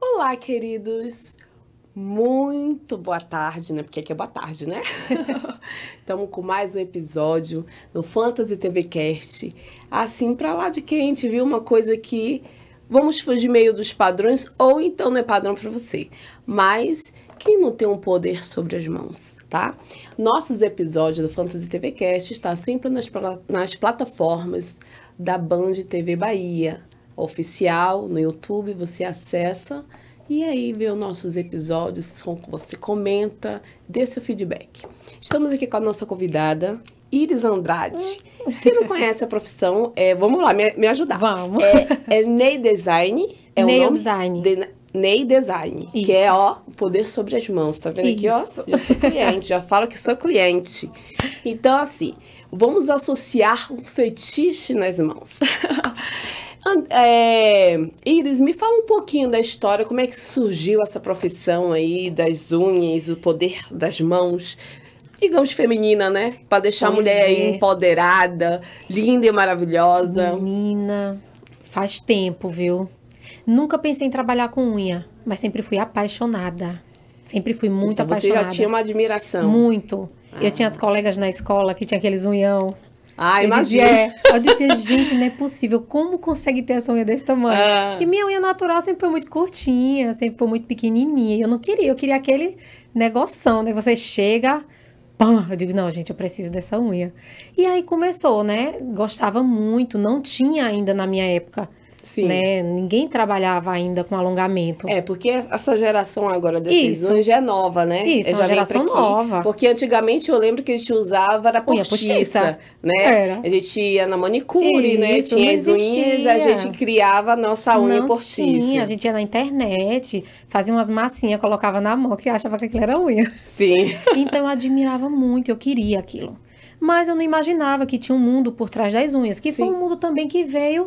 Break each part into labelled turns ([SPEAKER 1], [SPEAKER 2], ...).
[SPEAKER 1] Olá, queridos! Muito boa tarde, né? Porque aqui é boa tarde, né? Estamos com mais um episódio do Fantasy TV Cast. Assim, para lá de quente, viu? Uma coisa que vamos fugir meio dos padrões, ou então não é padrão para você. Mas quem não tem um poder sobre as mãos, tá? Nossos episódios do Fantasy TV Cast está sempre nas, nas plataformas da Band TV Bahia, oficial no YouTube, você acessa e aí vê os nossos episódios, você comenta, dê seu feedback. Estamos aqui com a nossa convidada, Iris Andrade. Quem não conhece a profissão, é, vamos lá, me, me ajudar. Vamos. É, é Ney Design. É Ney o Design. De, Ney Design, Isso. que é, ó, poder sobre as mãos, tá vendo Isso. aqui, ó? Já sou cliente, já falo que sou cliente. Então, assim, vamos associar um fetiche nas mãos. é, Iris, me fala um pouquinho da história, como é que surgiu essa profissão aí das unhas, o poder das mãos, digamos, feminina, né? Para deixar pois a mulher é. empoderada, linda e maravilhosa.
[SPEAKER 2] Menina, faz tempo, viu? Nunca pensei em trabalhar com unha, mas sempre fui apaixonada. Sempre fui muito então, apaixonada. Você já tinha uma
[SPEAKER 1] admiração.
[SPEAKER 2] Muito. Eu tinha ah. as colegas na escola que tinha aqueles unhão. Ah, eu imagina. Dizia, é. Eu dizia, gente, não é possível. Como consegue ter essa unha desse tamanho? Ah. E minha unha natural sempre foi muito curtinha, sempre foi muito pequenininha. Eu não queria, eu queria aquele negoção, né? Você chega, pã, eu digo, não, gente, eu preciso dessa unha. E aí começou, né? Gostava muito, não tinha ainda na minha época Sim. Né? Ninguém trabalhava ainda com alongamento. É, porque essa
[SPEAKER 1] geração agora desses Isso. já é nova, né? Isso, é uma geração nova. Porque antigamente eu lembro que a gente usava era postiça, postiça. né? Era. A gente ia na manicure, né? Isso, né? Tinha as unhas, a gente
[SPEAKER 2] criava a nossa unha não postiça. Tinha. A gente ia na internet, fazia umas massinhas, colocava na mão, que achava que aquilo era unha. Sim. então eu admirava muito, eu queria aquilo. Mas eu não imaginava que tinha um mundo por trás das unhas, que Sim. foi um mundo também que veio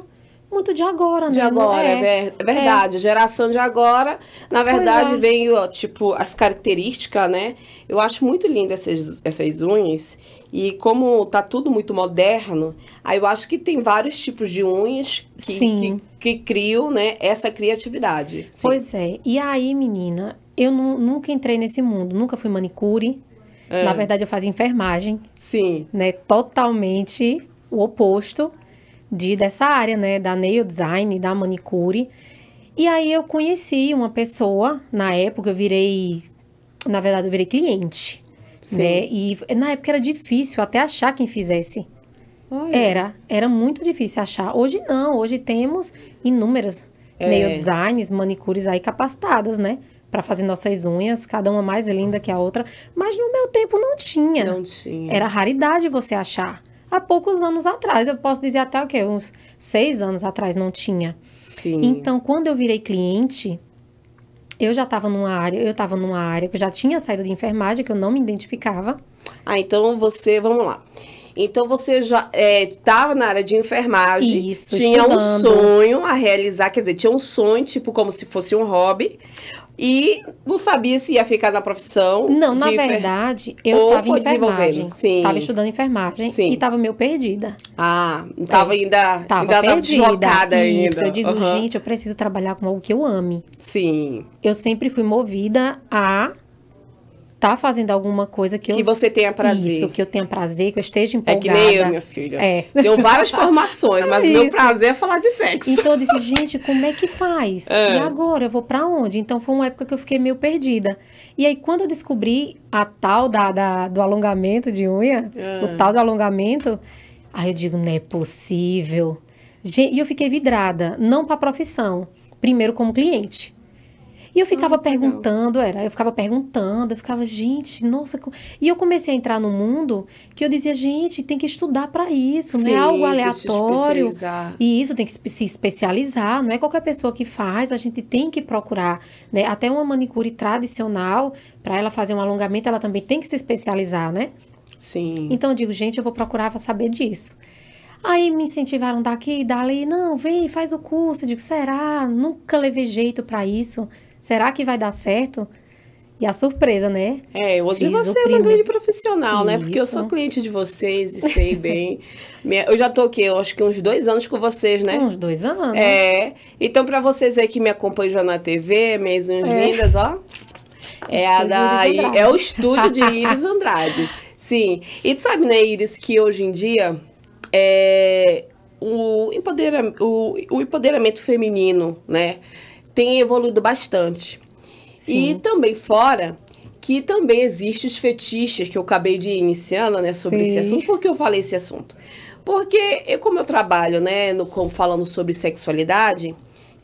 [SPEAKER 2] muito de agora, né? De agora, é, é, é verdade. É.
[SPEAKER 1] Geração de agora, na verdade, é. vem, tipo, as características, né? Eu acho muito linda essas, essas unhas. E como tá tudo muito moderno, aí eu acho que tem vários tipos de unhas que, que, que, criam, né, essa criatividade. Sim. Pois é. E aí,
[SPEAKER 2] menina, eu nunca entrei nesse mundo, nunca fui manicure. É. Na verdade, eu fazia enfermagem. Sim. Né? Totalmente o oposto de dessa área, né, da nail design, da manicure. E aí eu conheci uma pessoa, na época eu virei, na verdade eu virei cliente, Sim. né? E na época era difícil até achar quem fizesse. Olha. Era, era muito difícil achar. Hoje não, hoje temos inúmeras é. nail designs, manicures aí capacitadas, né? para fazer nossas unhas, cada uma mais linda que a outra, mas no meu tempo não tinha. Não tinha. Era raridade você achar há poucos anos atrás. Eu posso dizer até o quê? Uns seis anos atrás não tinha.
[SPEAKER 1] Sim. Então,
[SPEAKER 2] quando eu virei cliente, eu já estava numa área, eu estava numa área que eu já tinha saído de enfermagem, que eu não me identificava.
[SPEAKER 1] Ah, então você, vamos lá. Então você já estava é, na área de enfermagem, Isso, tinha estudando. um sonho a realizar, quer dizer, tinha um sonho, tipo como se fosse um hobby, e não sabia se ia ficar na profissão. Não, na verdade, eu estava em enfermagem. Estava estudando enfermagem
[SPEAKER 2] Sim. e estava meio perdida.
[SPEAKER 1] Ah, estava é. ainda, tava ainda perdida. deslocada Isso, ainda. eu digo, uhum.
[SPEAKER 2] gente, eu preciso trabalhar com algo que eu ame. Sim. Eu sempre fui movida a tá fazendo alguma coisa que, que eu... você tenha prazer. Isso, que eu tenha prazer, que eu esteja empolgada. É que nem eu, minha filha. É. Tenho várias formações, mas o meu prazer
[SPEAKER 1] é falar de sexo. Então eu disse,
[SPEAKER 2] gente, como é que faz? É. E agora? Eu vou para onde? Então foi uma época que eu fiquei meio perdida. E aí quando eu descobri a tal da, da do alongamento de unha, é. o tal do alongamento, aí eu digo, não é possível. E eu fiquei vidrada, não para profissão, primeiro como cliente. E eu ficava ah, perguntando, era, eu ficava perguntando, eu ficava, gente, nossa. E eu comecei a entrar no mundo que eu dizia, gente, tem que estudar para isso, Sim, não é algo aleatório. E isso tem que se especializar, não é qualquer pessoa que faz, a gente tem que procurar, né? Até uma manicure tradicional, para ela fazer um alongamento, ela também tem que se especializar, né? Sim. Então eu digo, gente, eu vou procurar saber disso. Aí me incentivaram daqui e dali, não, vem, faz o curso. Eu digo, será? Nunca levei jeito para isso. Será que vai dar
[SPEAKER 1] certo? E a surpresa, né? É, hoje Fiz você é uma grande profissional, Isso. né? Porque eu sou cliente de vocês e sei bem. eu já tô aqui, eu acho que uns dois anos com vocês, né? Uns dois anos. É. Então, para vocês aí que me acompanham já na TV, minhas uns é. lindas, ó. É a da. É o estúdio de Iris Andrade. Sim. E tu sabe, né, Iris, que hoje em dia é, o, empodera, o, o empoderamento feminino, né? tem evoluído bastante. Sim. E também fora que também existe os fetiches que eu acabei de iniciando, né, sobre Sim. esse assunto. Por que eu falei esse assunto? Porque eu, como eu trabalho, né, no, falando sobre sexualidade,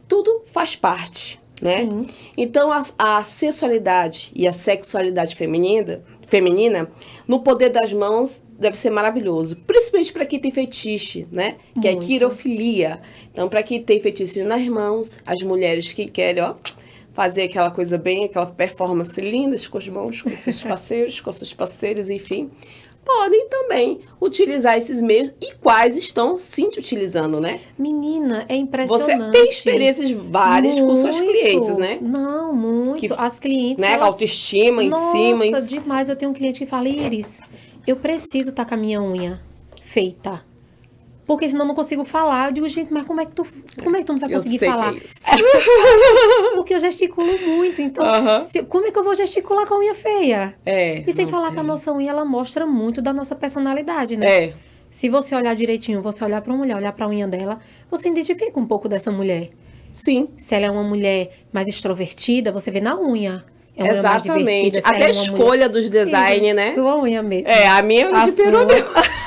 [SPEAKER 1] tudo faz parte, né? Sim. Então a, a sexualidade e a sexualidade feminina feminina, no poder das mãos deve ser maravilhoso. Principalmente para quem tem fetiche, né? Que é Muito. é quirofilia. Então, para quem tem fetiche nas mãos, as mulheres que querem, ó, fazer aquela coisa bem, aquela performance linda com as mãos, com seus parceiros, com seus parceiros, enfim podem também utilizar esses meios e quais estão sim te utilizando, né?
[SPEAKER 2] Menina, é impressionante. Você tem experiências várias muito. com seus clientes, né?
[SPEAKER 1] Não, muito.
[SPEAKER 2] Que, As clientes. Né? Elas... Autoestima em Nossa, cima. Nossa, demais. Eu tenho um cliente que fala, Iris, eu preciso estar com a minha unha feita. Porque senão eu não consigo falar. Eu digo, gente, mas como é que tu, como é que tu não vai conseguir é falar? É Porque eu gesticulo muito. Então, uh -huh. se, como é que eu vou gesticular com a unha feia? É. E sem falar tem. que a nossa unha, ela mostra muito da nossa personalidade, né? É. Se você olhar direitinho, você olhar para uma mulher, olhar para a unha dela, você identifica um pouco dessa mulher. Sim. Se ela é uma mulher mais extrovertida, você vê na
[SPEAKER 1] unha. É Exatamente. É Até a escolha mulher... dos designs, né? Sua unha mesmo. É, a minha é de peru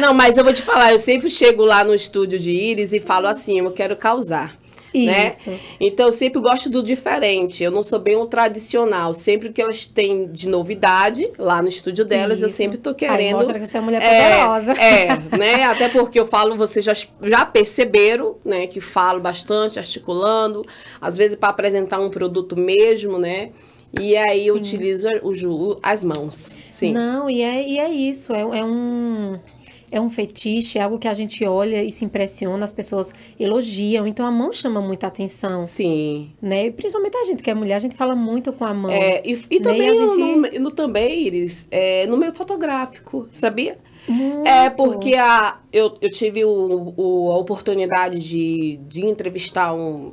[SPEAKER 1] Não, mas eu vou te falar, eu sempre chego lá no estúdio de Iris e falo assim, eu quero causar. Né? Isso. Né? Então eu sempre gosto do diferente. Eu não sou bem o tradicional. Sempre que elas têm de novidade lá no estúdio delas, Isso. eu sempre tô querendo. Aí mostra que você
[SPEAKER 2] é uma mulher é, poderosa. É,
[SPEAKER 1] né? Até porque eu falo, vocês já, já perceberam, né? Que falo bastante, articulando, às vezes para apresentar um produto mesmo, né? E aí eu Sim. utilizo o, o, as mãos. Sim. Não, e é,
[SPEAKER 2] e é isso. É, é um é um fetiche, é algo que a gente olha e se impressiona, as pessoas elogiam. Então a mão chama muita atenção. Sim. Né? Principalmente a gente que é mulher, a gente fala muito com a mão. É, e, e também né? e gente...
[SPEAKER 1] no, no, também, Iris, é, no meio fotográfico, sabia? Muito. É porque a, eu, eu tive o, o, a oportunidade de, de entrevistar um,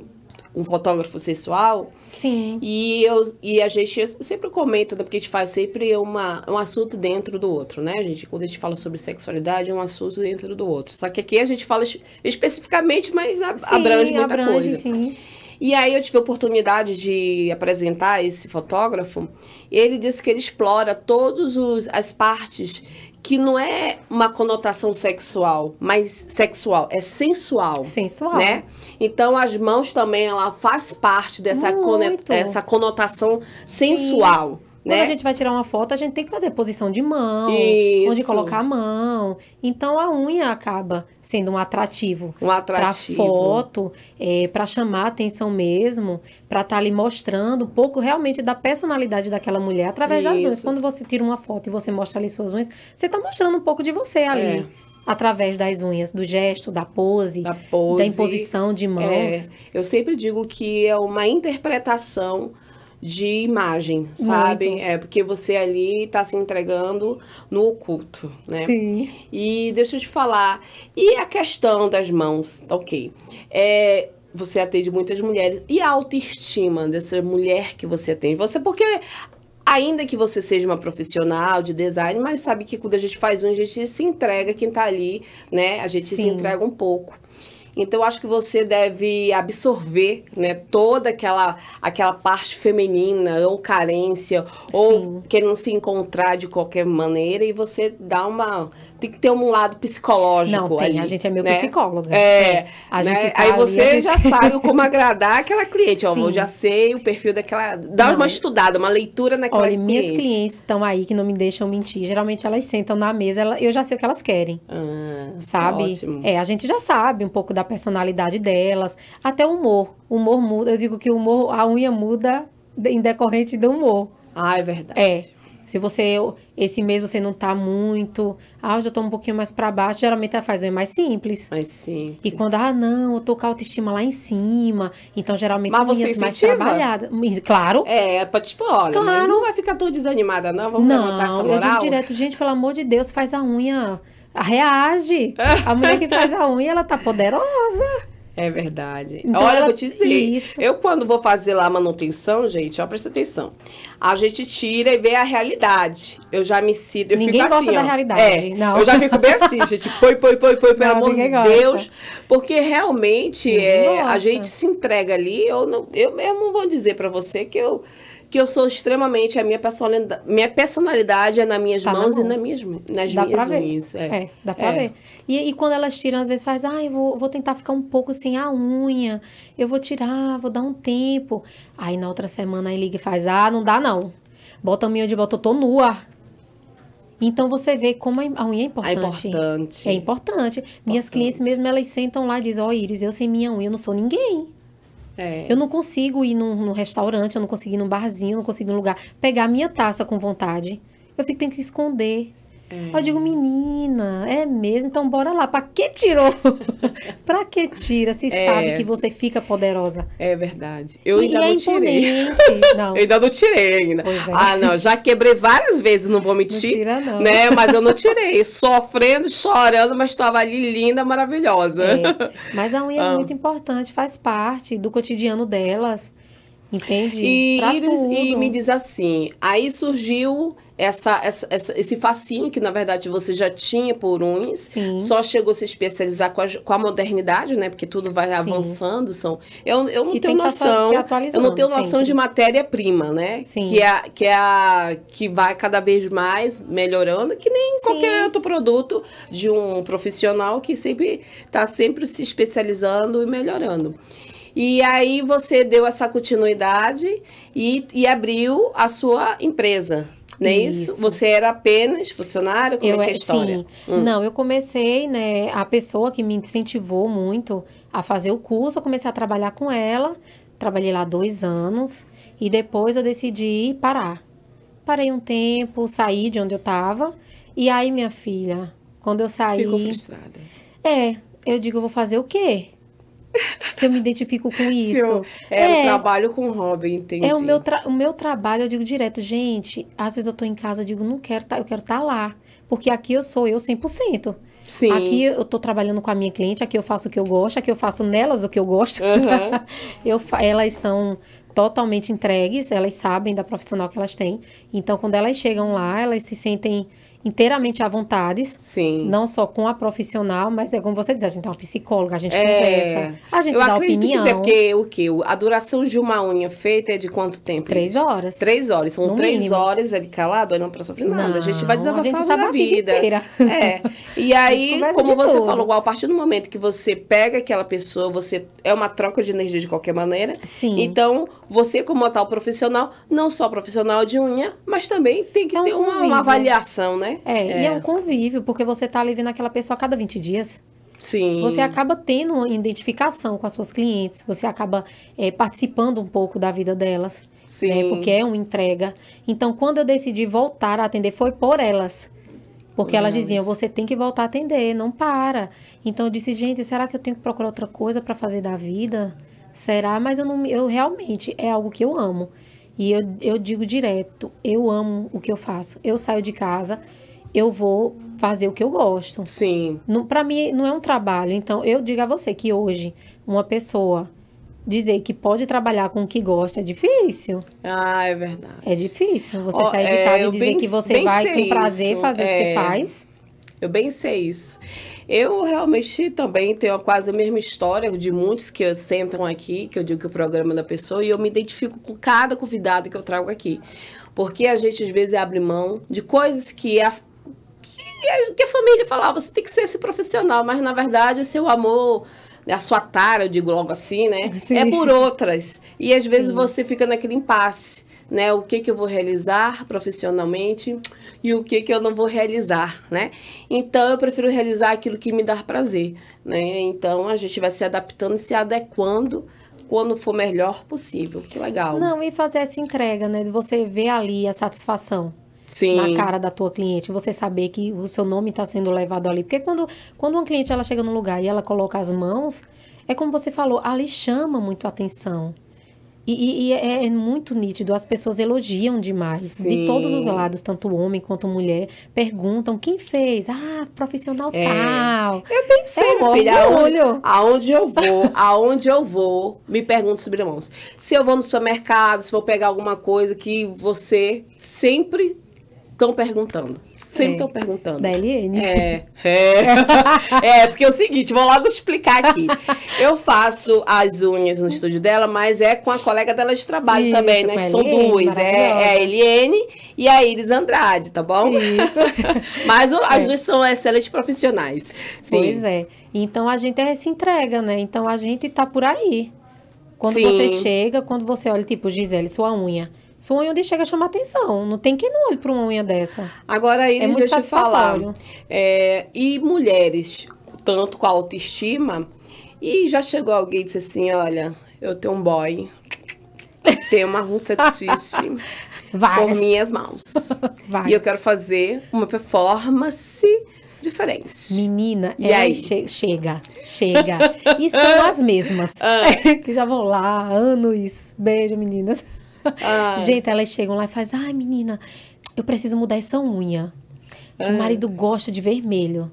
[SPEAKER 1] um fotógrafo sexual, Sim. E, eu, e a gente sempre comenta, né, porque a gente faz sempre uma, um assunto dentro do outro, né, gente? Quando a gente fala sobre sexualidade, é um assunto dentro do outro. Só que aqui a gente fala especificamente, mas sim, abrange muita abrange, coisa. Sim. E aí eu tive a oportunidade de apresentar esse fotógrafo. Ele disse que ele explora todas as partes que não é uma conotação sexual, mas sexual, é sensual. Sensual. Né? Então as mãos também ela faz parte dessa, essa conotação sensual. Sim. Quando né? a gente
[SPEAKER 2] vai tirar uma foto, a gente tem que fazer posição de mão, Isso. onde colocar a mão. Então a unha acaba sendo um atrativo. Um atrativo. Para foto, é, para chamar a atenção mesmo, para estar tá ali mostrando um pouco realmente da personalidade daquela mulher através Isso. das unhas. Quando você tira uma foto e você mostra ali suas unhas, você está mostrando um pouco de você ali. É através das unhas, do gesto, da pose, da,
[SPEAKER 1] pose, da imposição de mãos. É, eu sempre digo que é uma interpretação de imagem, sabe? Muito. É, porque você ali tá se entregando no oculto, né? Sim. E deixa eu te falar, e a questão das mãos, ok. É, você atende muitas mulheres. E a autoestima dessa mulher que você atende? Você, porque ainda que você seja uma profissional de design, mas sabe que quando a gente faz um, a gente se entrega quem tá ali, né? A gente Sim. se entrega um pouco. Então, acho que você deve absorver né, toda aquela, aquela parte feminina, ou carência, ou querendo se encontrar de qualquer maneira, e você dá uma tem que ter um lado psicológico. Não, tem, ali, a gente é meio né? psicóloga. É. é. Né? Tá aí você ali, já gente... sabe como agradar aquela cliente. Ó, eu já sei o perfil daquela. Dá não. uma estudada, uma leitura naquela Olha, cliente. minhas
[SPEAKER 2] clientes estão aí que não me deixam mentir. Geralmente elas sentam na mesa, ela, eu já sei o que elas querem.
[SPEAKER 1] Ah,
[SPEAKER 2] sabe? Ótimo. É, a gente já sabe um pouco da personalidade delas, até o humor. O humor muda. Eu digo que o humor, a unha muda em decorrente do humor. Ah, é verdade. É. Se você, esse mês você não tá muito, ah, eu já tô um pouquinho mais para baixo, geralmente ela faz um é mais simples. Mais simples. E quando, ah, não, eu tô com a autoestima lá em cima, então geralmente Mas são você mais trabalhada
[SPEAKER 1] Claro. É, é, pra tipo, olha, claro. Né, não vai ficar tão desanimada não, vamos não, levantar essa moral. Não, eu digo direto,
[SPEAKER 2] gente, pelo amor de Deus, faz a unha reage. A mulher que faz a unha, ela tá poderosa.
[SPEAKER 1] É verdade. Então, Olha, ela... vou te dizer. Isso. Eu, quando vou fazer lá a manutenção, gente, ó, presta atenção. A gente tira e vê a realidade. Eu já me sinto. Eu ninguém gosta assim, da ó. realidade. É, não. Eu já fico bem assim, gente. Põe, põe, põe, põe, pelo amor de Deus. Porque realmente é, a gente se entrega ali. Eu, não, eu mesmo vou dizer para você que eu que eu sou extremamente. A minha personalidade, minha personalidade é nas minhas tá mãos na mão. e nas minhas, nas dá minhas pra unhas. Ver. É. é. dá pra é. ver. E, e, quando elas tiram, às vezes faz, ah, eu vou, vou tentar
[SPEAKER 2] ficar um pouco sem a unha, eu vou tirar, vou dar um tempo. Aí na outra semana aí liga e faz, ah, não dá não. Bota a minha de volta, eu tô nua. Então você vê como a unha é, é importante. É importante. É importante. Minhas clientes mesmo, elas sentam lá e dizem, ó, oh, Iris, eu sem minha unha, eu não sou ninguém. Eu é. não consigo ir num, num, restaurante, eu não consigo ir num barzinho, eu não consigo ir num lugar, pegar minha taça com vontade. Eu fico tendo que esconder. É. Eu digo, é. menina, é mesmo? Então bora lá. Pra que tirou? pra que tira? Se é, sabe que você fica poderosa. É verdade. Eu e ainda é não tirei.
[SPEAKER 1] Não. eu ainda não tirei ainda. É. Ah, não. Já quebrei várias vezes, não vou mentir. Não tira, não. Né? Mas eu não tirei. Sofrendo, chorando, mas estava ali linda, maravilhosa. É. Mas a unha ah. é muito
[SPEAKER 2] importante, faz parte do cotidiano delas. Entendi. E, e, e, me diz
[SPEAKER 1] assim, aí surgiu essa, essa, essa, esse fascínio que, na verdade, você já tinha por uns, Sim. só chegou a se especializar com a, com a modernidade, né? Porque tudo vai Sim. avançando. São, eu, eu não e tenho noção. Eu não tenho sempre. noção de matéria-prima, né? Sim. Que, é, que, é a, que vai cada vez mais melhorando, que nem qualquer outro produto de um profissional que sempre está sempre se especializando e melhorando. E aí você deu essa continuidade e, e abriu a sua empresa. Não é isso? isso? Você era apenas funcionário? Como é eu, é que é a é, história? Sim. Hum. Não,
[SPEAKER 2] eu comecei, né? A pessoa que me incentivou muito a fazer o curso, eu comecei a trabalhar com ela. Trabalhei lá dois anos e depois eu decidi parar. Parei um tempo, saí de onde eu estava. E aí, minha filha, quando eu saí. Ficou frustrada. É, eu digo, eu vou fazer o quê? se eu me identifico com isso. É, eu, é, é,
[SPEAKER 1] trabalho com hobby, entendi. É o meu,
[SPEAKER 2] o meu trabalho, eu digo direto, gente, às vezes eu tô em casa, eu digo, não quero tá, eu quero estar tá lá. Porque aqui eu sou eu 100%. Sim. Aqui eu tô trabalhando com a minha cliente, aqui eu faço o que eu gosto, aqui eu faço nelas o que eu gosto. Uhum. eu, elas são totalmente entregues, elas sabem da profissional que elas têm. Então, quando elas chegam lá, elas se sentem inteiramente à vontade. Sim. Não só com a profissional, mas é como você diz, a gente é uma psicóloga, a gente é... conversa, a gente eu dá é opinião. Que é
[SPEAKER 1] porque o quê? A duração de uma unha feita é de quanto tempo? Três horas. Três horas. São no três mínimo. horas ele calado, olhando pra sofrer nada. Não, a gente vai desabafar a vida. vida é. E aí, como você falou, a partir do momento que você pega aquela pessoa, você é uma troca de energia de qualquer maneira. Sim. Então, você como tal profissional, não só profissional de unha, mas também tem que é um ter uma, uma avaliação, né? É, é, e é, é um
[SPEAKER 2] convívio, porque você tá ali vendo aquela pessoa a cada 20 dias.
[SPEAKER 1] Sim. Você acaba tendo
[SPEAKER 2] uma identificação com as suas clientes, você acaba é, participando um pouco da vida delas. Né, Sim. Né, porque é uma entrega. Então, quando eu decidi voltar a atender, foi por elas. Porque elas diziam, você tem que voltar a atender, não para. Então eu disse, gente, será que eu tenho que procurar outra coisa para fazer da vida? Será? Mas eu não, eu realmente é algo que eu amo. E eu, eu digo direto, eu amo o que eu faço. Eu saio de casa, eu vou fazer o que eu gosto. Sim. Para mim, não é um trabalho. Então, eu digo a você que hoje, uma pessoa dizer que pode trabalhar com o que gosta é difícil.
[SPEAKER 1] Ah, é verdade.
[SPEAKER 2] É difícil
[SPEAKER 1] você oh, sair de é, casa é, e dizer bem, que você vai com prazer isso. fazer é, o que você é, faz. Eu bem sei isso. Eu realmente também tenho quase a mesma história de muitos que sentam aqui, que eu digo que o programa é da pessoa, e eu me identifico com cada convidado que eu trago aqui. Porque a gente às vezes abre mão de coisas que é que a família falava, você tem que ser esse profissional, mas na verdade o seu amor né, a sua tara, eu digo logo assim, né? Sim. É por outras. E às vezes Sim. você fica naquele impasse, né? O que que eu vou realizar profissionalmente e o que que eu não vou realizar, né? Então eu prefiro realizar aquilo que me dá prazer, né? Então a gente vai se adaptando e se adequando quando for melhor possível. Que legal. Não, e fazer essa
[SPEAKER 2] entrega, né? De você ver ali a satisfação. Sim. na cara da tua cliente, você saber que o seu nome está sendo levado ali. Porque quando, quando uma cliente ela chega no lugar e ela coloca as mãos, é como você falou, ali chama muito a atenção. E, e é, é, muito nítido, as pessoas elogiam demais, Sim. de todos os lados, tanto homem quanto mulher, perguntam
[SPEAKER 1] quem fez, ah, profissional é. tal. Eu
[SPEAKER 2] pensei, é, meu filho, aonde,
[SPEAKER 1] aonde, eu vou, aonde eu vou, me pergunto sobre mãos. Se eu vou no supermercado, se vou pegar alguma coisa que você sempre estão perguntando. Sempre estão é. perguntando. Da LN. É, é. é, porque é o seguinte, vou logo explicar aqui. Eu faço as unhas no estúdio dela, mas é com a colega dela de trabalho Isso, também, né? Que são duas. É, é, a Eliene e a Iris Andrade, tá bom? Isso. mas o, as é. duas são excelentes profissionais. Sim. Pois é. Então a gente é, se entrega, né?
[SPEAKER 2] Então a gente tá por aí. Quando Sim. você chega, quando você olha, tipo, Gisele, sua unha.
[SPEAKER 1] Sua unha chega a chamar atenção.
[SPEAKER 2] Não tem quem não olhe para uma unha dessa.
[SPEAKER 1] Agora, Iris, é muito deixa satisfatório. eu falar. É, e mulheres, tanto com a autoestima, e já chegou alguém e disse assim, olha, eu tenho um boy, tenho uma rua fetiche Vai. por minhas mãos. Vai. E eu quero fazer uma performance diferente.
[SPEAKER 2] Menina, e aí? Che chega, chega. e são as mesmas. Ah. que já vão lá, anos. Beijo, meninas. Ah. Gente, elas chegam lá e fazem, ai, menina, eu preciso mudar essa unha. Ai. Ah. O marido gosta de vermelho.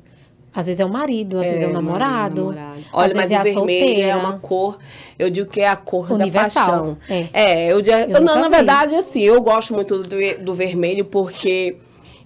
[SPEAKER 2] Às vezes é o marido, às é, vezes é o namorado. namorado. Olha, mas é o vermelho é solteira. é uma
[SPEAKER 1] cor, eu digo que é a cor Universal, da paixão. É, é eu, eu não, na verdade, assim, eu gosto muito do, do vermelho porque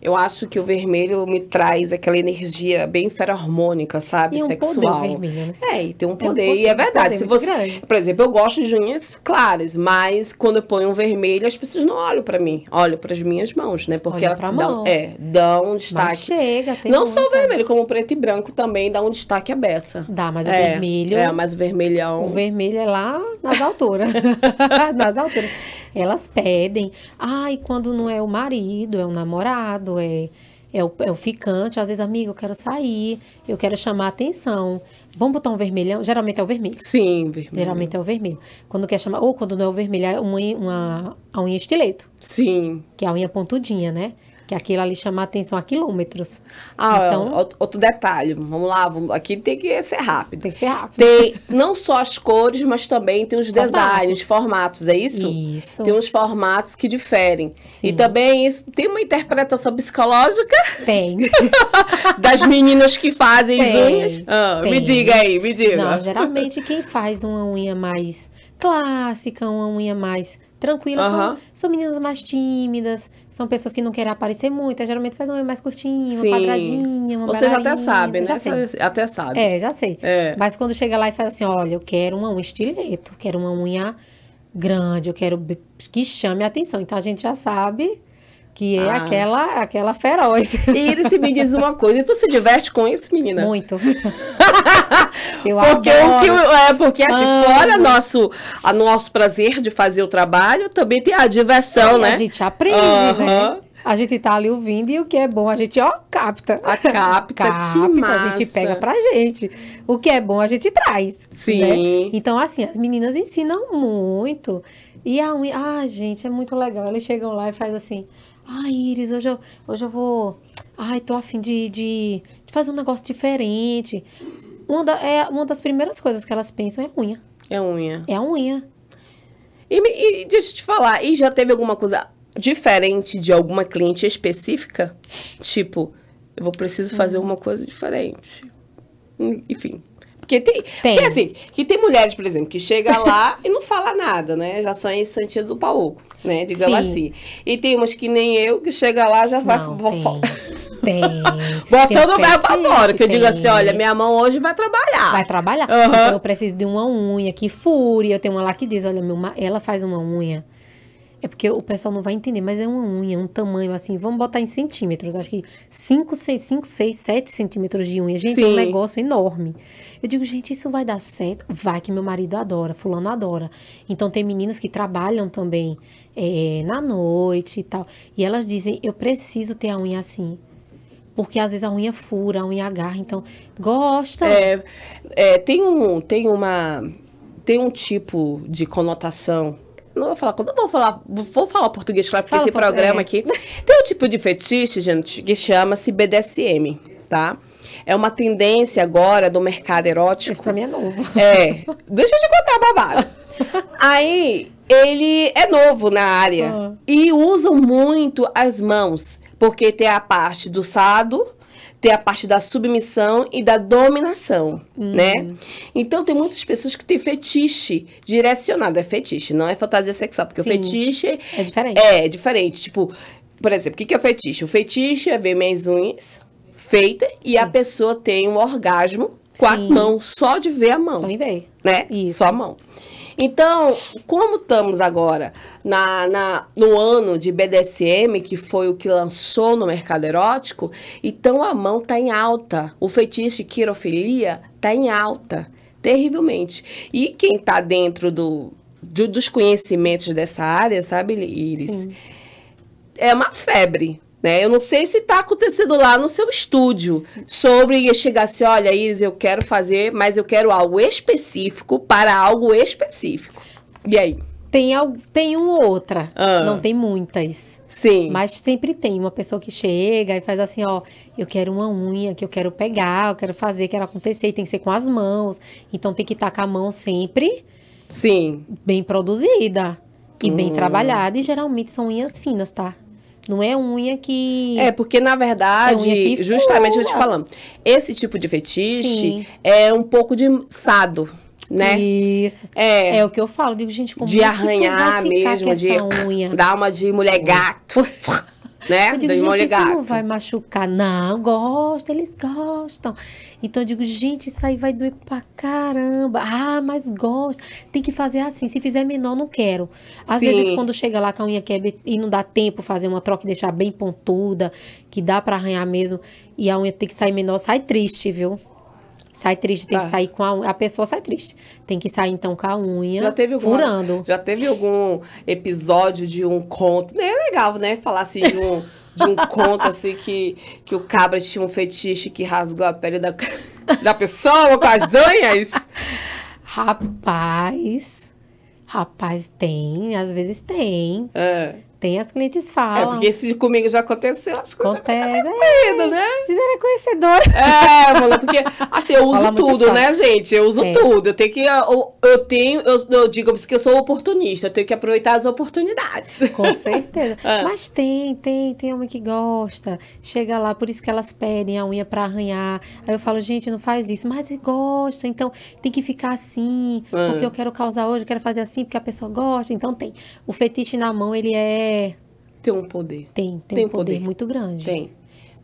[SPEAKER 1] eu acho que o vermelho me traz aquela energia bem ferormônica, sabe? E um Sexual. Poder vermelho, né? É, e tem um, tem poder, um poder. E é verdade. se você, grande. por exemplo, eu gosto de unhas claras, mas quando eu ponho um vermelho, as pessoas não olham para mim, olham para as minhas mãos, né? Porque pra dão, é, dão um destaque. Mas chega, tem Não só o vermelho, como o preto e branco também dá um destaque à beça. Dá, mas é, o vermelho. É, mas o vermelhão. O vermelho é lá nas alturas. nas alturas. Elas
[SPEAKER 2] pedem. Ai, ah, quando não é o marido, é o namorado é, é o, é o, ficante, às vezes, amigo, eu quero sair, eu quero chamar a atenção. Vamos botar um vermelhão? Geralmente é o vermelho. Sim, vermelho. Geralmente é o vermelho. Quando quer chamar, ou quando não é o vermelho, é uma, uma, a unha de leito. Sim. Que é a unha pontudinha, né? que aquilo ali chama atenção a quilômetros.
[SPEAKER 1] Ah, então... outro, detalhe, vamos lá, vamos, aqui tem que ser rápido. Tem que ser rápido. Tem não só as cores, mas também tem os formatos. designs, formatos, é isso? Isso. Tem uns formatos que diferem. Sim. E também isso, tem uma interpretação psicológica? Tem. das meninas que fazem tem, as unhas? Ah, me diga aí, me diga. Não, geralmente
[SPEAKER 2] quem faz uma unha mais clássica, uma unha mais tranquila. Uhum. São, são, meninas mais tímidas, são pessoas que não querem aparecer muito. Geralmente faz uma unha mais curtinha, Sim. uma quadradinha,
[SPEAKER 1] uma Você já até sabe, né? Já sei. Até sabe. É, já sei. É.
[SPEAKER 2] Mas quando chega lá e faz assim, olha, eu quero uma unha estileto, quero uma unha grande, eu quero que chame a atenção. Então a gente já sabe que é ah. aquela aquela feroz. se me diz
[SPEAKER 1] uma coisa, e tu se diverte com isso, menina? Muito. eu porque adoro. o que é porque assim, Amo. fora nosso a nosso prazer de fazer o trabalho, também tem a diversão, é, né? A gente aprende, uh -huh. né?
[SPEAKER 2] A gente tá ali ouvindo e o que é bom, a gente, ó, capta. A capta, capta a gente pega pra gente. O que é bom, a gente traz. Né? Sim. Né? Então, assim, as meninas ensinam muito. E a unha, ah, gente, é muito legal. Eles chegam lá e faz assim. Ai, Iris, hoje eu, hoje eu vou. Ai, tô afim de, de, de fazer um negócio diferente. Uma, da, é, uma das primeiras coisas que elas
[SPEAKER 1] pensam é unha. É unha. É a unha. E, e deixa eu te falar, e já teve alguma coisa diferente de alguma cliente específica? Tipo, eu vou preciso fazer hum. uma coisa diferente. Hum, enfim. Porque tem, tem. Porque assim, que tem mulheres, por exemplo, que chega lá e não fala nada, né? Já são em Santiago do Pauco, né? Digamos assim. E tem umas que nem eu, que chega lá já vai... Não, vou, tem. Botando o pé pra fora. Que eu digo assim: olha, minha mão hoje vai trabalhar. Vai trabalhar. Uhum. Então eu
[SPEAKER 2] preciso de uma unha que fúria. Eu tenho uma lá que diz: olha, meu, ela faz uma unha é porque o pessoal não vai entender, mas é uma unha, um tamanho assim, vamos botar em centímetros. Acho que 5, 6, 7 centímetros de unha. Gente, Sim. é um negócio enorme. Eu digo, gente, isso vai dar certo? Vai, que meu marido adora, fulano adora. Então, tem meninas que trabalham também é, na noite e tal. E elas dizem, eu preciso ter a unha assim porque às vezes a unha fura, a unha agarra, então
[SPEAKER 1] gosta. É, é, tem um, tem uma, tem um tipo de conotação não vou falar, não vou falar, vou falar português, claro, porque Fala esse programa é. aqui. Tem um tipo de fetiche, gente, que chama-se BDSM, tá? É uma tendência agora do mercado erótico. Isso pra mim é novo. É. Deixa eu te contar, babado. Aí, ele é novo na área. Uhum. E usam muito as mãos, porque tem a parte do sado, ter a parte da submissão e da dominação, hum. né? Então tem muitas pessoas que têm fetiche direcionado, é fetiche, não é fantasia sexual, porque Sim. o fetiche é diferente. É, é diferente, tipo, por exemplo, o que, é o fetiche? O fetiche é ver minhas unhas feitas e Sim. a pessoa tem um orgasmo com Sim. a mão, só de ver a mão. Só em ver. Né? Isso. Só a mão. Então, como estamos agora na, na, no ano de BDSM, que foi o que lançou no mercado erótico, então a mão está em alta. O feitiço de quirofilia está em alta, terrivelmente. E quem está dentro do, do, dos conhecimentos dessa área, sabe, Iris? Sim. É uma febre né? Eu não sei se está acontecendo lá no seu estúdio sobre chegar assim, olha, Iris, eu quero fazer, mas eu quero algo específico para algo específico. E aí? Tem, tem uma ou outra, ah.
[SPEAKER 2] não tem muitas. Sim. Mas sempre tem uma pessoa que chega e faz assim, ó, eu quero uma unha que eu quero pegar, eu quero fazer, quero acontecer, e tem que ser com as mãos. Então tem que estar com a mão sempre. Sim. Bem produzida e hum. bem trabalhada. E geralmente são unhas finas, tá? Não é unha que. É,
[SPEAKER 1] porque na verdade, é justamente eu te falando, esse tipo de fetiche Sim. é um pouco de sado né? Isso. É, é o que eu falo, digo, gente, como de é arranhar mesmo, de dá uma de mulher gato. Né? Eu digo, gente, isso não vai
[SPEAKER 2] machucar. Não, gosta, eles gostam. Então eu digo, gente, isso aí vai doer pra caramba. Ah, mas gosta. Tem que fazer assim. Se fizer menor, não quero. Às Sim. vezes, quando chega lá com a unha quebra e não dá tempo fazer uma troca e deixar bem pontuda, que dá para arranhar mesmo, e a unha tem que sair menor, sai triste, viu? Sai triste, tem tá. que sair com a unha. A pessoa sai triste. Tem que sair, então, com a unha já teve alguma,
[SPEAKER 1] furando. Já teve algum episódio de um conto... É legal, né? Falar assim de um... de um conto, assim, que, que o cabra tinha um fetiche que rasgou a pele da, da pessoa com as unhas?
[SPEAKER 2] Rapaz, rapaz, tem, às vezes tem. É.
[SPEAKER 1] Tem as clientes é, falam. É, porque esse comigo já aconteceu, as Acontece, né? né? coisas é, né? Gisele é conhecedora. É, porque, assim, eu uso tudo, né, gente? Eu uso é. tudo. Eu tenho que, eu, eu tenho, eu, eu digo que eu sou oportunista, eu tenho que aproveitar as oportunidades. Com certeza.
[SPEAKER 2] é. Mas tem, tem, tem homem que gosta, chega lá, por isso que elas pedem a unha pra arranhar. Aí eu falo, gente, não faz isso. Mas gosta, então tem que ficar assim, hum. porque é. eu quero causar hoje, eu quero fazer assim, porque a pessoa gosta. Então tem. O fetiche na mão, ele é é. Tem um poder.
[SPEAKER 1] Tem, tem, tem um poder. poder. muito grande. Tem.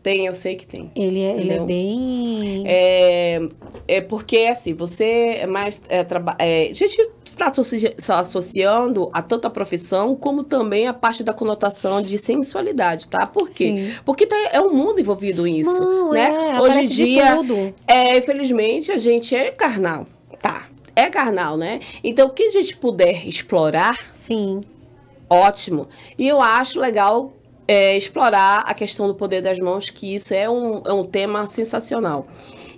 [SPEAKER 1] Tem, eu sei que tem. Ele é, ele é bem. É, é porque, assim, você é mais. É, traba... é, a gente está associando a tanta profissão como também a parte da conotação de sensualidade, tá? Por quê? Sim. Porque tá, é um mundo envolvido nisso, Não, né? É, Hoje em dia, é, infelizmente, a gente é carnal, tá? É carnal, né? Então, o que a gente puder explorar, sim, ótimo. E eu acho legal é, explorar a questão do poder das mãos, que isso é um, é um tema sensacional.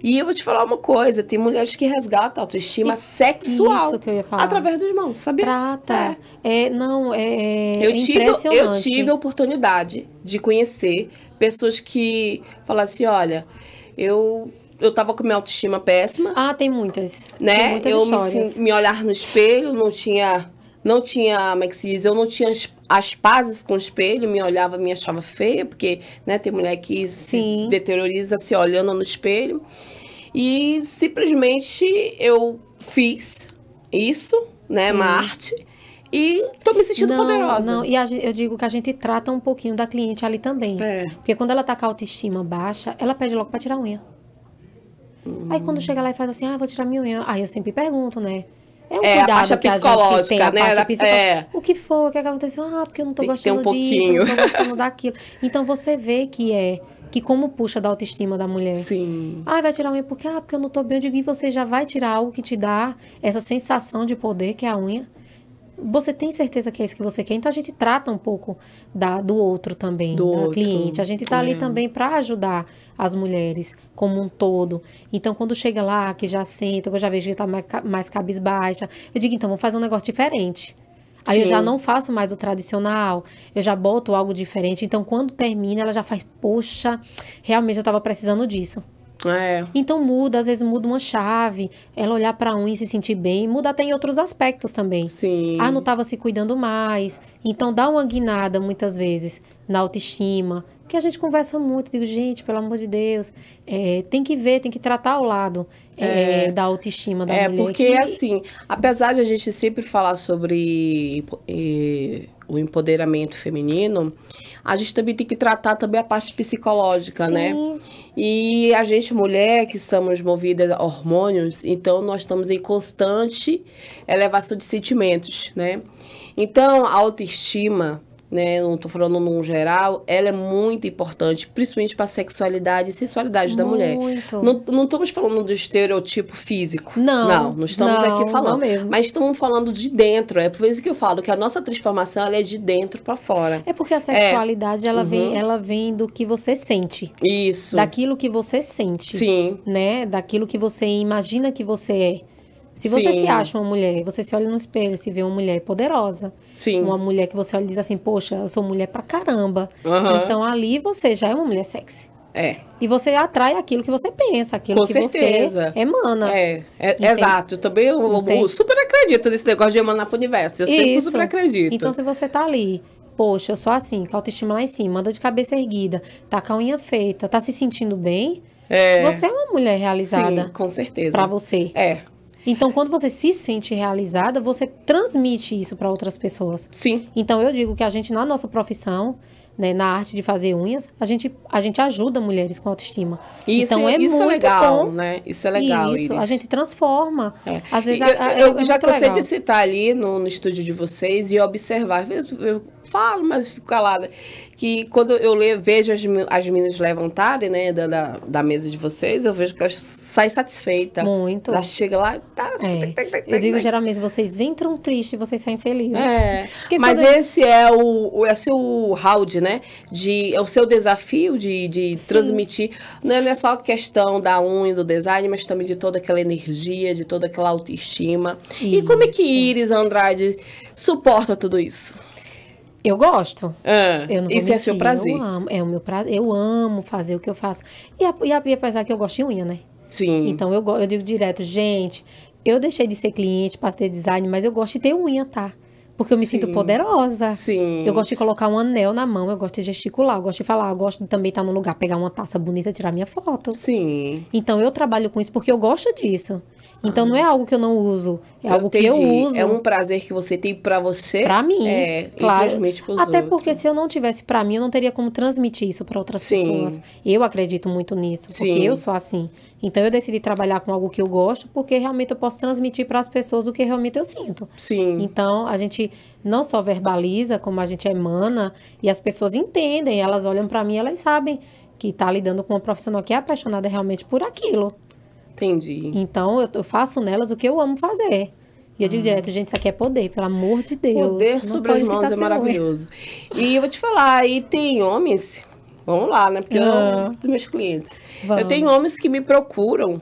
[SPEAKER 1] E eu vou te falar uma coisa: tem mulheres que resgatam a autoestima e sexual. Isso que eu ia falar. Através das mãos, sabia? Trata. É, é não, é. é eu, é tive, eu tive a oportunidade de conhecer pessoas que falassem: olha, eu. Eu tava com minha autoestima péssima. Ah, tem muitas. Né? Tem muitas eu me, me olhar no espelho, não tinha não tinha, como é que se diz, eu não tinha as, as pazes com o espelho, me olhava, me achava feia, porque, né, tem mulher que Sim. se deterioriza se olhando no espelho. E simplesmente eu fiz isso, né, Sim. uma arte, e tô me sentindo não, poderosa. Não, e a,
[SPEAKER 2] eu digo que a gente trata um pouquinho da cliente ali também. É. Porque quando ela tá com a autoestima baixa, ela pede logo pra tirar a unha. Hum. Aí quando hum. chega lá e faz assim, ah, vou tirar minha unha. Aí eu sempre pergunto, né?
[SPEAKER 1] É, um é a parte psicológica, né? Parte psicológica. É.
[SPEAKER 2] O que foi, o que aconteceu? Ah, porque eu não tô tem gostando um disso, não tô gostando daquilo. Então você vê que é que como puxa da autoestima da mulher. Sim. Ah, vai tirar a unha porque ah, porque eu não tô bem, eu digo, e você já vai tirar algo que te dá essa sensação de poder que é a unha você tem certeza que é isso que você quer? Então a gente trata um pouco da, do outro também, do, né, outro, cliente. A gente está é. ali também para ajudar as mulheres como um todo. Então quando chega lá, que já senta, que eu já vejo que está mais, mais cabisbaixa, eu digo, então vamos fazer um negócio diferente. Aí Sim. eu já não faço mais o tradicional, eu já boto algo diferente. Então quando termina, ela já faz, poxa, realmente eu estava precisando disso. Né? É. Então muda, às vezes muda uma chave, ela olhar para um e se sentir bem, muda até em outros aspectos também. Sim. Ah, não estava se cuidando mais. Então dá uma guinada muitas vezes na autoestima, que a gente conversa muito, digo, gente, pelo amor de Deus, é, tem que ver, tem que tratar o lado é, é, da autoestima da é, mulher. É, porque que... assim,
[SPEAKER 1] apesar de a gente sempre falar sobre o empoderamento feminino, a gente também tem que tratar também a parte psicológica, né? Sim. né? E a gente, mulher, que somos movidas a hormônios, então nós estamos em constante elevação de sentimentos, né? Então, a autoestima né? Não tô falando num geral, ela é muito importante, principalmente para a sexualidade e sensualidade da mulher. Não, não estamos falando de estereotipo físico. Não. Não, não estamos não, aqui falando. mesmo. Mas estamos falando de dentro. É por isso que eu falo que a nossa transformação ela é de dentro para fora. É
[SPEAKER 2] porque a é. sexualidade é. ela uhum. vem, ela vem do que você sente.
[SPEAKER 1] Isso. Daquilo
[SPEAKER 2] que você sente. Sim. Né? Daquilo que você imagina que você é. Se você Sim. se acha uma mulher, você se olha no espelho, se vê uma mulher poderosa. Sim. Uma mulher que você olha e diz assim, poxa, eu sou mulher pra caramba. Uhum. Então ali você já é uma mulher sexy. É. E você atrai aquilo que você pensa, aquilo Com que certeza. você emana. É,
[SPEAKER 1] é exato. Também eu, Entende? super acredito nesse negócio de emanar pro universo. Eu Isso. sempre super acredito. Então, se
[SPEAKER 2] você tá ali, poxa, eu sou assim, com autoestima lá em cima, anda de cabeça erguida, tá com a unha feita, tá se sentindo bem, é. você é uma mulher realizada. Sim, com certeza. Pra você. É. Então, quando você se sente realizada, você transmite isso para outras pessoas. Sim. Então, eu digo que a gente, na nossa profissão, né, na arte de fazer unhas, a gente, a gente ajuda mulheres com autoestima.
[SPEAKER 1] Isso, então é, é isso é muito é legal, bom. né? Isso é legal. Isso, Iris. a gente
[SPEAKER 2] transforma. É. Às vezes, eu, a, a, eu é já cansei de
[SPEAKER 1] citar ali no, no estúdio de vocês e observar. Eu, eu falo, mas fico calada. Que quando eu leio, vejo as, as meninas levantarem, né, da, da, da, mesa de vocês, eu vejo que elas saem satisfeitas. Muito. Elas chegam lá, tá, é. Eu digo
[SPEAKER 2] geralmente, vocês entram tristes, vocês saem felizes. É. mas quando...
[SPEAKER 1] esse é o, esse é o round, né, de, é o seu desafio de, de transmitir. Não é, não é só questão da unha, do design, mas também de toda aquela energia, de toda aquela autoestima. Isso. E como é que Iris Andrade suporta tudo isso? Eu gosto. Ah, eu não isso é seu prazer. Eu
[SPEAKER 2] amo, é o meu prazer. Eu amo fazer o que eu faço. E, a, e, a, e apesar que eu gosto de unha, né?
[SPEAKER 1] Sim. Então
[SPEAKER 2] eu, eu digo direto, gente, eu deixei de ser cliente para design, mas eu gosto de ter unha, tá? Porque eu me Sim. sinto poderosa. Sim. Eu gosto de colocar um anel na mão, eu gosto de gesticular, eu gosto de falar, eu gosto de também estar tá num lugar, pegar uma taça bonita, tirar minha foto. Sim. Então eu trabalho com isso porque eu gosto disso. Então não é algo que eu não uso, é eu algo entendi. que eu uso. É um
[SPEAKER 1] prazer que você tem para você. Para mim, é, claro. Até outros. porque
[SPEAKER 2] se eu não tivesse para mim, eu não teria como transmitir isso para outras Sim. pessoas. Eu acredito muito nisso, porque Sim. eu sou assim. Então eu decidi trabalhar com algo que eu gosto, porque realmente eu posso transmitir para as pessoas o que realmente eu sinto. Sim. Então a gente não só verbaliza, como a gente emana e as pessoas entendem, elas olham para mim, elas sabem que está lidando com uma profissional que é apaixonada realmente por aquilo. Entendi. Então, eu, eu faço nelas o que eu amo fazer.
[SPEAKER 1] E eu digo hum. direto, gente, isso aqui é poder, pelo amor de Deus. Poder sobre as mãos é maravilhoso. Ruim. E eu vou te falar, aí tem homens, vamos lá, né? Porque ah. eu dos meus clientes. Vamos. Eu tenho homens que me procuram.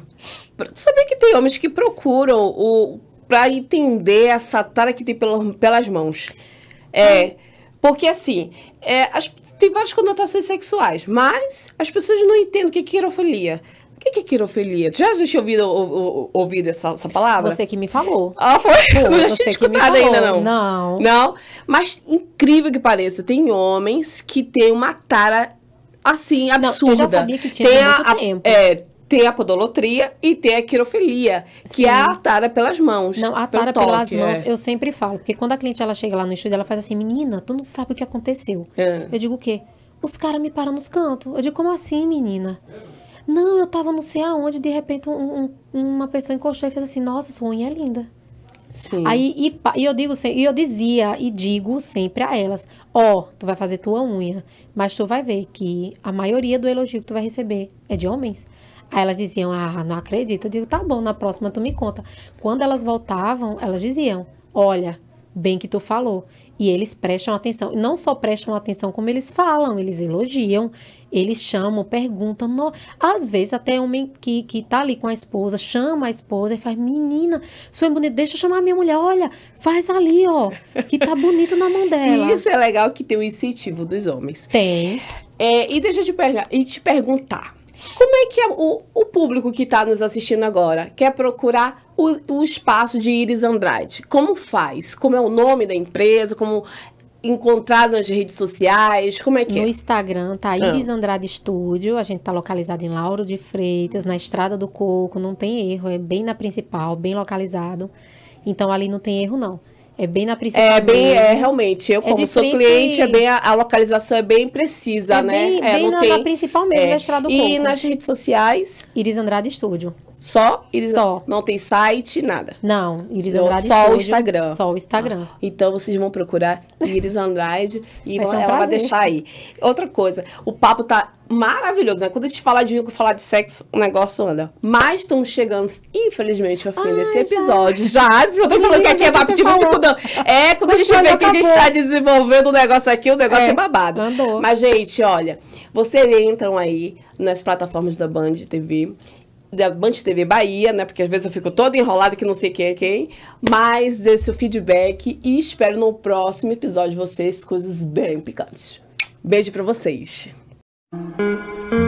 [SPEAKER 1] Tu sabia que tem homens que procuram o para entender essa tara que tem pelas pelas mãos. É. Hum. Porque assim, é, as, tem várias conotações sexuais, mas as pessoas não entendem o que é querofilia. O que, que é quirofilia? Já tinha ouvido, ou, ouvido essa, essa, palavra? Você que me falou. Ah, foi? Pô, não já tinha escutado ainda, não. Não. Não? Mas, incrível que pareça, tem homens que têm uma tara, assim, absurda. Não, eu já sabia que tinha tem há muito a, tempo. É, tem a podolotria e tem a quirofilia, Sim. que é a tara pelas mãos. Não, a tara toque, pelas é. mãos, é. eu
[SPEAKER 2] sempre falo, porque quando a cliente ela chega lá no estúdio, ela faz assim: "Menina, tu não sabe o que aconteceu". É. Eu digo o quê? Os caras me param nos cantos. Eu digo: "Como assim, menina?" Não, eu tava não sei aonde, de repente um, um, uma pessoa encostou e fez assim, nossa, sua unha é linda. Sim. Aí, e, e, eu digo sempre, eu dizia e digo sempre a elas, ó, oh, tu vai fazer tua unha, mas tu vai ver que a maioria do elogio que tu vai receber é de homens. Aí elas diziam, ah, não acredito. Eu digo, tá bom, na próxima tu me conta. Quando elas voltavam, elas diziam, olha, bem que tu falou. E eles prestam atenção. Não só prestam atenção, como eles falam, eles elogiam, eles chamam, perguntam. No... Às vezes, até homem que, que tá ali com a esposa, chama a esposa e faz: Menina, sua bonita,
[SPEAKER 1] deixa eu chamar a minha mulher, olha, faz ali, ó, que tá bonito na mão dela. Isso é legal que tem o incentivo dos homens. Tem. É, e deixa eu te, per e te perguntar. Como é que é o, o público que está nos assistindo agora quer procurar o, o espaço de Iris Andrade? Como faz? Como é o nome da empresa? Como encontrar nas redes sociais? Como é que no é? No Instagram, tá? Ah. Iris
[SPEAKER 2] Andrade Estúdio. A gente tá localizado em Lauro de Freitas, na Estrada do Coco. Não tem erro, é bem na principal, bem localizado. Então ali não tem erro, não. É bem na principal. É bem, é realmente.
[SPEAKER 1] Eu, é como sou cliente, é bem a, a, localização é bem precisa, é né? Bem, é bem na, tem... na, principal mesmo, é. Estrada do E Coco. nas redes sociais? Iris Andrade Estúdio. Só? Iris... Só. Não tem site, nada. Não, Iris Andrade Só Estúdio, o Instagram. Só o Instagram. Ah, então vocês vão procurar Iris Andrade e vai ela vai deixar aí. Outra coisa, o papo tá maravilhoso, né? Quando a gente fala de vinho, falar de sexo, o negócio anda. Mas estamos chegando, infelizmente, ao fim Ai, desse episódio. Já, já eu tô falando que aqui é babado. de mundo. É, quando a gente vê que a gente está desenvolvendo um negócio aqui, o negócio é, é babado. Mas, gente, olha, vocês entram aí nas plataformas da Band TV da Band TV Bahia, né? Porque às vezes eu fico toda enrolada que não sei quem é quem. Mas dê seu feedback e espero no próximo episódio vocês coisas bem picantes. Beijo para vocês. Thank you.